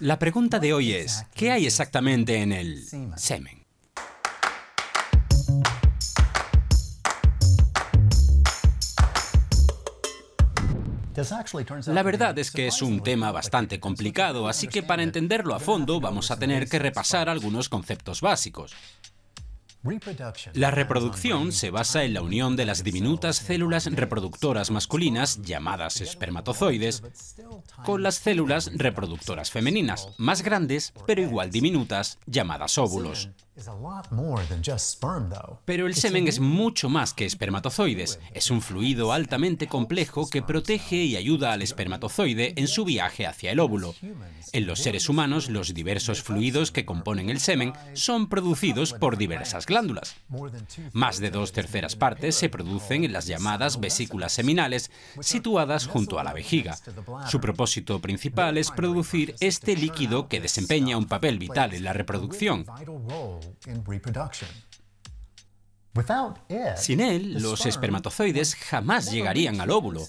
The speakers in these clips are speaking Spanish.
La pregunta de hoy es, ¿qué hay exactamente en el semen? La verdad es que es un tema bastante complicado, así que para entenderlo a fondo vamos a tener que repasar algunos conceptos básicos. La reproducción se basa en la unión de las diminutas células reproductoras masculinas, llamadas espermatozoides, con las células reproductoras femeninas, más grandes pero igual diminutas, llamadas óvulos. Pero el semen es mucho más que espermatozoides. Es un fluido altamente complejo que protege y ayuda al espermatozoide en su viaje hacia el óvulo. En los seres humanos, los diversos fluidos que componen el semen son producidos por diversas glándulas. Más de dos terceras partes se producen en las llamadas vesículas seminales, situadas junto a la vejiga. Su propósito principal es producir este líquido que desempeña un papel vital en la reproducción. Sin él, los espermatozoides jamás llegarían al óvulo.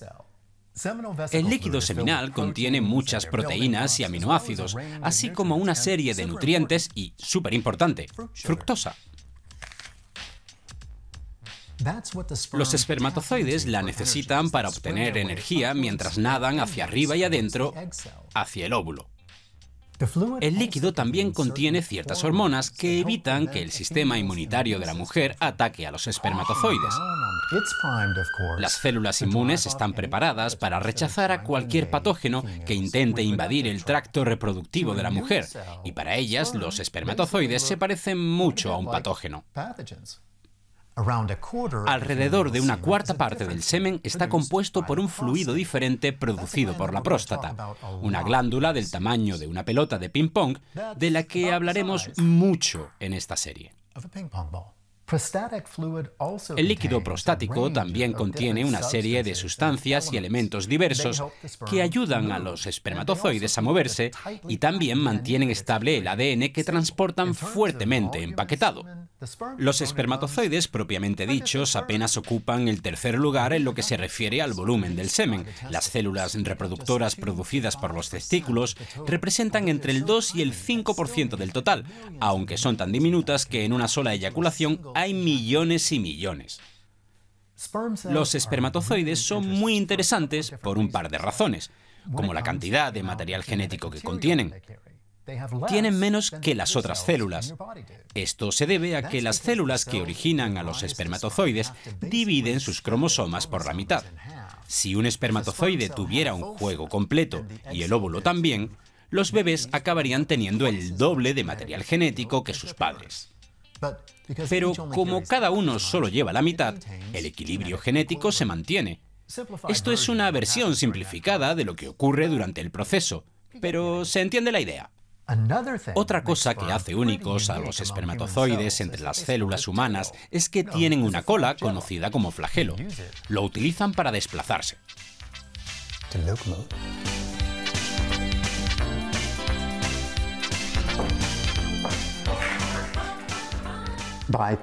El líquido seminal contiene muchas proteínas y aminoácidos, así como una serie de nutrientes y, súper importante, fructosa. Los espermatozoides la necesitan para obtener energía mientras nadan hacia arriba y adentro hacia el óvulo. El líquido también contiene ciertas hormonas que evitan que el sistema inmunitario de la mujer ataque a los espermatozoides. Las células inmunes están preparadas para rechazar a cualquier patógeno que intente invadir el tracto reproductivo de la mujer, y para ellas los espermatozoides se parecen mucho a un patógeno. Alrededor de una cuarta parte del semen está compuesto por un fluido diferente producido por la próstata, una glándula del tamaño de una pelota de ping-pong de la que hablaremos mucho en esta serie. El líquido prostático también contiene una serie de sustancias y elementos diversos que ayudan a los espermatozoides a moverse y también mantienen estable el ADN que transportan fuertemente empaquetado. Los espermatozoides, propiamente dichos, apenas ocupan el tercer lugar en lo que se refiere al volumen del semen. Las células reproductoras producidas por los testículos representan entre el 2 y el 5% del total, aunque son tan diminutas que en una sola eyaculación hay millones y millones. Los espermatozoides son muy interesantes por un par de razones, como la cantidad de material genético que contienen tienen menos que las otras células. Esto se debe a que las células que originan a los espermatozoides dividen sus cromosomas por la mitad. Si un espermatozoide tuviera un juego completo y el óvulo también, los bebés acabarían teniendo el doble de material genético que sus padres. Pero como cada uno solo lleva la mitad, el equilibrio genético se mantiene. Esto es una versión simplificada de lo que ocurre durante el proceso, pero se entiende la idea. Otra cosa que hace únicos a los espermatozoides entre las células humanas es que tienen una cola conocida como flagelo. Lo utilizan para desplazarse.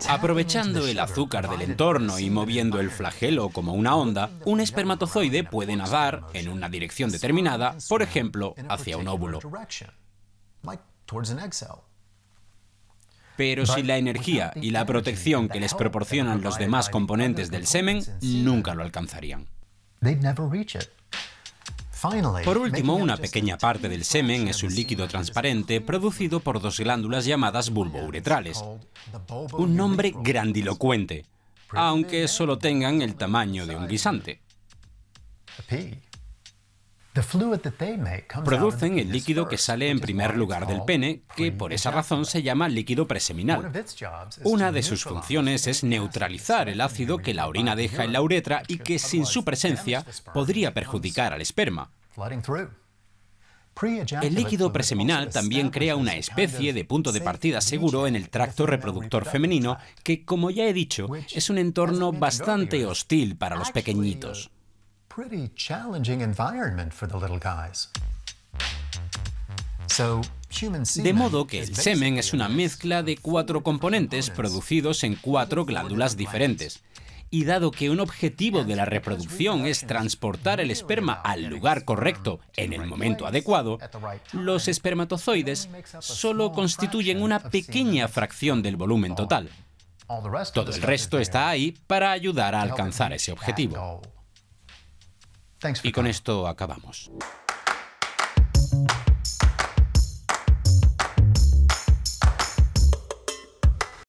Aprovechando el azúcar del entorno y moviendo el flagelo como una onda, un espermatozoide puede nadar en una dirección determinada, por ejemplo, hacia un óvulo. Pero si la energía y la protección que les proporcionan los demás componentes del semen nunca lo alcanzarían. Por último, una pequeña parte del semen es un líquido transparente producido por dos glándulas llamadas bulbouretrales. Un nombre grandilocuente, aunque solo tengan el tamaño de un guisante. Producen el líquido que sale en primer lugar del pene, que por esa razón se llama líquido preseminal. Una de sus funciones es neutralizar el ácido que la orina deja en la uretra y que sin su presencia podría perjudicar al esperma. El líquido preseminal también crea una especie de punto de partida seguro en el tracto reproductor femenino que, como ya he dicho, es un entorno bastante hostil para los uh, pequeñitos de modo que el semen es una mezcla de cuatro componentes producidos en cuatro glándulas diferentes. Y dado que un objetivo de la reproducción es transportar el esperma al lugar correcto en el momento adecuado, los espermatozoides solo constituyen una pequeña fracción del volumen total. Todo el resto está ahí para ayudar a alcanzar ese objetivo y con esto acabamos.